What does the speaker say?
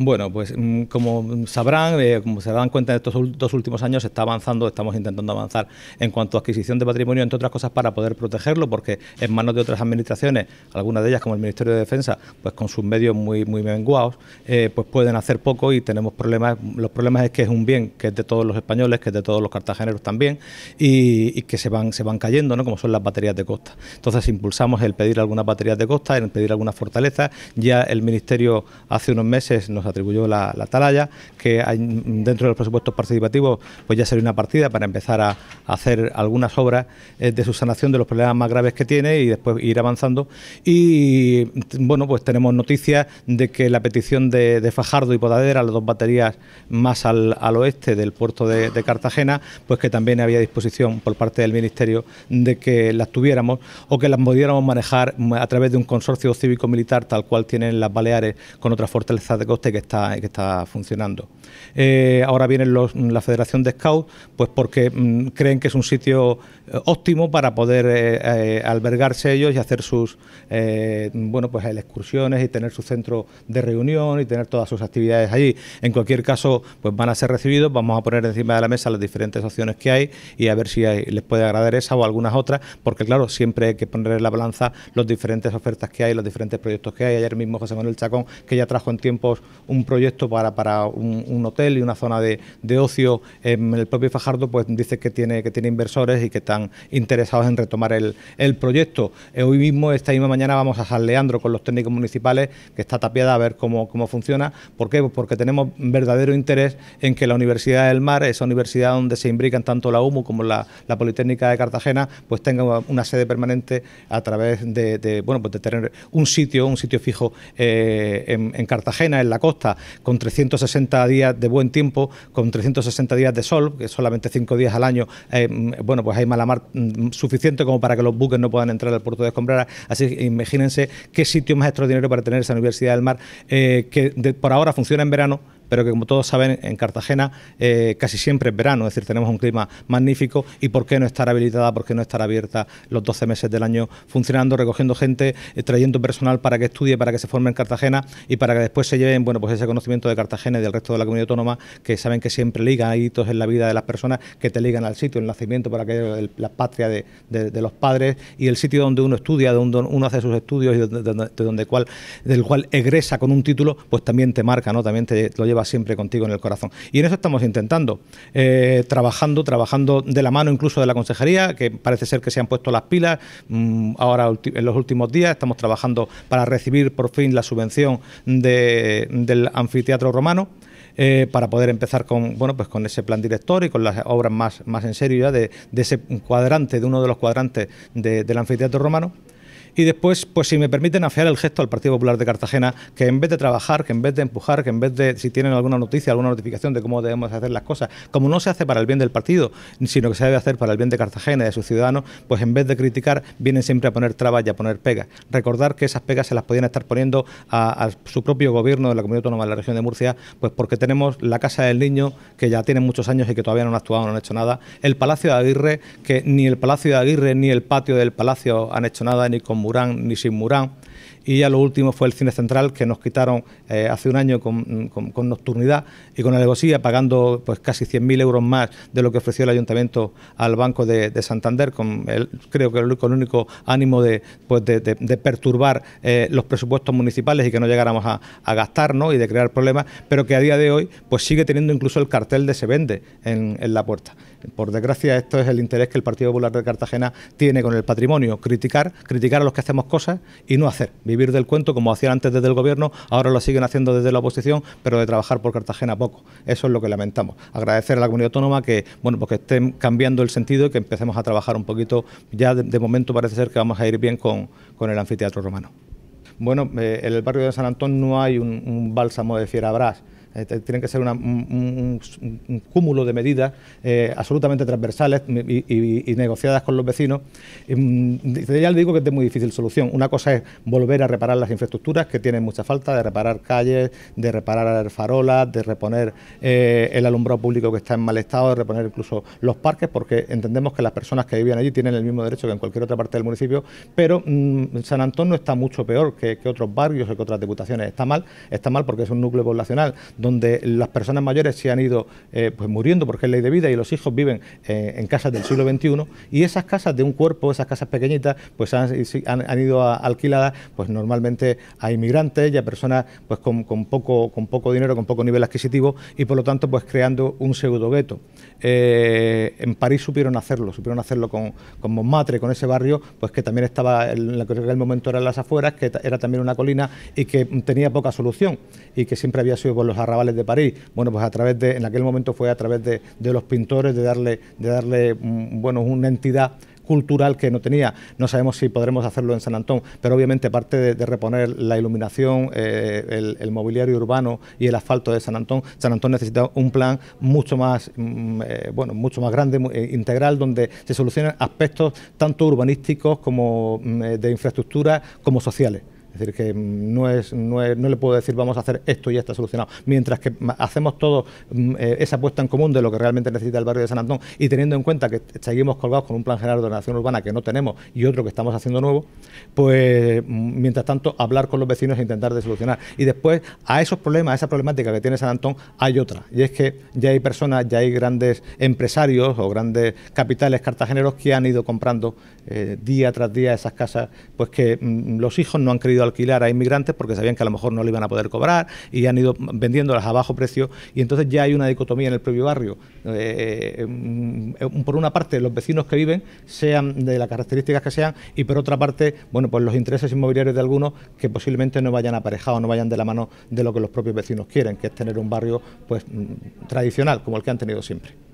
Bueno, pues mm, como sabrán, eh, como se dan cuenta en estos dos últimos años, se está avanzando, estamos intentando avanzar en cuanto a adquisición de patrimonio, entre otras cosas, para poder protegerlo, porque en manos de otras administraciones, algunas de ellas como el Ministerio de Defensa, pues con sus medios muy, muy menguados, eh, pues pueden hacer poco y tenemos problemas. Los problemas es que es un bien que es de todos los españoles, que es de todos los cartageneros también, y, y que se van, se van cayendo, ¿no? como son las baterías de costa. Entonces impulsamos el pedir algunas baterías de costa, el pedir algunas fortalezas. Ya el Ministerio hace unos meses nos atribuyó la, la que hay, dentro de los presupuestos participativos pues ya sería una partida para empezar a, hacer algunas obras eh, de subsanación de los problemas más graves que tiene y después ir avanzando. Y bueno, pues tenemos noticias de que la petición de, Fajardo y Podadera, las dos baterías más al, oeste del puerto de, de, Cartagena, pues que también había disposición por parte del Ministerio de que las tuviéramos o que las pudiéramos manejar a través de un consorcio cívico-militar tal cual tienen las Baleares con otras fortalezas de coste que está, que está funcionando. Eh, ahora viene la Federación de Scouts, pues porque mm, creen que es un sitio eh, óptimo para poder eh, albergarse ellos y hacer sus bueno pues excursiones y tener su centro de reunión y tener todas sus actividades allí. En cualquier caso, pues van a ser recibidos, vamos a poner encima de la mesa las diferentes opciones que hay y a ver si les puede agradar esa o algunas otras, porque claro, siempre hay que poner en la balanza las diferentes ofertas que hay, los diferentes proyectos que hay. Ayer mismo José Manuel Chacón, que ya trajo en tiempos un proyecto para, para un, hotel y una zona de, ocio en em, el propio Fajardo, pues dice que tiene, que tiene inversores y que están interesados en retomar el, proyecto. Eh, hoy mismo, esta misma mañana, vamos a San Leandro con los técnicos municipales, que está tapiada a ver cómo, funciona. ¿Por qué? Pues porque tenemos verdadero interés en que la Universidad del Mar, esa universidad donde se imbrican tanto la UMU como la, Politécnica de Cartagena, pues tenga una, sede permanente a través de, bueno, pues de tener un sitio, un sitio fijo eh, en, en Cartagena, en la costa con 360 días de buen tiempo, con 360 días de sol, que solamente 5 días al año, eh, mm, bueno, pues hay mala mar mm, suficiente como para que los buques no puedan entrar al puerto de Escombrera. Así que imagínense qué sitio más extraordinario para tener esa Universidad del Mar, eh, que por ahora funciona en verano pero que como todos saben en Cartagena eh, casi siempre es verano, es decir, tenemos un clima magnífico y por qué no estar habilitada, por qué no estar abierta los 12 meses del año funcionando, recogiendo gente, eh, trayendo personal para que estudie, para que se forme en Cartagena y para que después se lleven bueno, pues ese conocimiento de Cartagena y del resto de la comunidad autónoma que saben que siempre ligan, ahí hitos en la vida de las personas que te ligan al sitio, el nacimiento para que la patria de, los padres y el sitio donde uno estudia, donde uno hace sus estudios y donde cual, del cual egresa con un título, pues también te marca, ¿no? también te lo lleva siempre contigo en el corazón. Y en eso estamos intentando, eh, trabajando, trabajando de la mano incluso de la consejería, que parece ser que se han puesto las pilas. Mm, ahora, en los últimos días, estamos trabajando para recibir por fin la subvención del anfiteatro romano. Eh, para poder empezar con bueno pues con ese plan director y con las obras más, más en serio ya de, ese cuadrante, de uno de los cuadrantes del anfiteatro romano. Y después, pues si me permiten afiar el gesto al Partido Popular de Cartagena, que en vez de trabajar, que en vez de empujar, que en vez de, si tienen alguna noticia, alguna notificación de cómo debemos hacer las cosas, como no se hace para el bien del partido, sino que se debe hacer para el bien de Cartagena y de sus ciudadanos, pues en vez de criticar, vienen siempre a poner trabas y a poner pegas. Recordar que esas pegas se las podían estar poniendo a, su propio gobierno de la Comunidad Autónoma de la Región de Murcia, pues porque tenemos la Casa del Niño, que ya tiene muchos años y que todavía no han actuado, no han hecho nada, el Palacio de Aguirre, que ni el Palacio de Aguirre ni el patio del Palacio han hecho nada, ni con murang ni si murang y ya lo último fue el cine central que nos quitaron eh, hace un año con, nocturnidad y con alevosía, pagando pues casi 100.000 euros más de lo que ofreció el ayuntamiento al Banco de, Santander, con el, creo que con único ánimo de, pues, perturbar eh, los presupuestos municipales y que no llegáramos a, gastarnos y de crear problemas, pero que a día de hoy pues sigue teniendo incluso el cartel de se vende en, en la puerta. Por desgracia, esto es el interés que el Partido Popular de Cartagena tiene con el patrimonio, criticar, criticar a los que hacemos cosas y no hacer vivir del cuento como hacían antes desde el gobierno, ahora lo siguen haciendo desde la oposición, pero de trabajar por Cartagena poco. Eso es lo que lamentamos. Agradecer a la comunidad autónoma que, bueno, pues estén cambiando el sentido y que empecemos a trabajar un poquito. Ya de, momento parece ser que vamos a ir bien con, el anfiteatro romano. Bueno, eh, en el barrio de San Antón no hay un, bálsamo de fierabras eh, tienen que ser un, cúmulo de medidas eh, absolutamente transversales y, negociadas con los vecinos. Y, em, ya le digo que es de muy difícil solución. Una cosa es volver a reparar las infraestructuras que tienen mucha falta, de reparar calles, de reparar farolas, de reponer eh, el alumbrado público que está en mal estado, de reponer incluso los parques, porque entendemos que las personas que vivían allí tienen el mismo derecho que en cualquier otra parte del municipio, pero mm, San Antonio está mucho peor que, otros barrios que otras diputaciones. Está mal, está mal porque es un núcleo poblacional donde las personas mayores se han ido eh, pues muriendo porque es ley de vida y los hijos viven eh, en casas del siglo XXI y esas casas de un cuerpo, esas casas pequeñitas, pues han, ido alquiladas pues normalmente a inmigrantes y a personas pues con, poco, con poco dinero, con poco nivel adquisitivo y por lo tanto pues creando un pseudo gueto. Eh, en París supieron hacerlo, supieron hacerlo con, con Montmartre, con ese barrio pues que también estaba en, la en aquel momento eran las afueras, que era también una colina y que tenía poca solución y que siempre había sido por los de París. Bueno, pues a través de, en aquel momento fue a través de, los pintores, de darle, de darle mm, bueno, una entidad cultural que no tenía. No sabemos si podremos hacerlo en San Antón, pero obviamente parte de, reponer la iluminación, eh, el, mobiliario urbano y el asfalto de San Antón, San Antón necesita un plan mucho más, mm, eh, bueno, mucho más grande, eh, integral, donde se solucionen aspectos tanto urbanísticos como mm, de infraestructura como sociales. Es decir, que no, es, no, le puedo decir vamos a hacer esto y ya está solucionado. Mientras que hacemos todo mm, eh, esa apuesta en común de lo que realmente necesita el barrio de San Antón y teniendo en cuenta que seguimos colgados con un plan general de ordenación urbana que no tenemos y otro que estamos haciendo nuevo, pues mm, mientras tanto hablar con los vecinos e intentar de solucionar. Y después a esos problemas, a esa problemática que tiene San Antón, hay otra. Y es que ya hay personas, ya hay grandes empresarios o grandes capitales cartageneros que han ido comprando eh, día tras día esas casas, pues que mm, los hijos no han querido alquilar a inmigrantes porque sabían que a lo mejor no le iban a poder cobrar y han ido vendiéndolas a bajo precio y entonces ya hay una dicotomía en el propio barrio. Eh, eh, mm, eh, por una parte, los vecinos que viven, sean de las características que sean, y por otra parte, bueno, pues los intereses inmobiliarios de algunos que posiblemente no vayan aparejados, no vayan de la mano de lo que los propios vecinos quieren, que es tener un barrio pues mm, tradicional, como el que han tenido siempre.